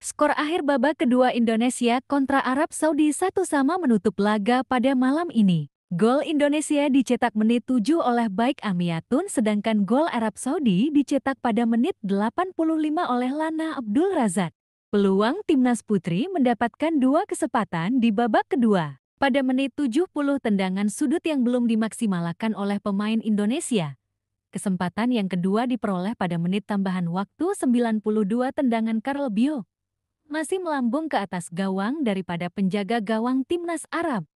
Skor akhir babak kedua Indonesia kontra Arab Saudi satu sama menutup laga pada malam ini. Gol Indonesia dicetak menit 7 oleh Baik Amiatun sedangkan gol Arab Saudi dicetak pada menit 85 oleh Lana Abdul Razak. Peluang timnas putri mendapatkan dua kesempatan di babak kedua. Pada menit 70 tendangan sudut yang belum dimaksimalkan oleh pemain Indonesia. Kesempatan yang kedua diperoleh pada menit tambahan waktu 92 tendangan Karl Bio masih melambung ke atas gawang daripada penjaga gawang timnas Arab.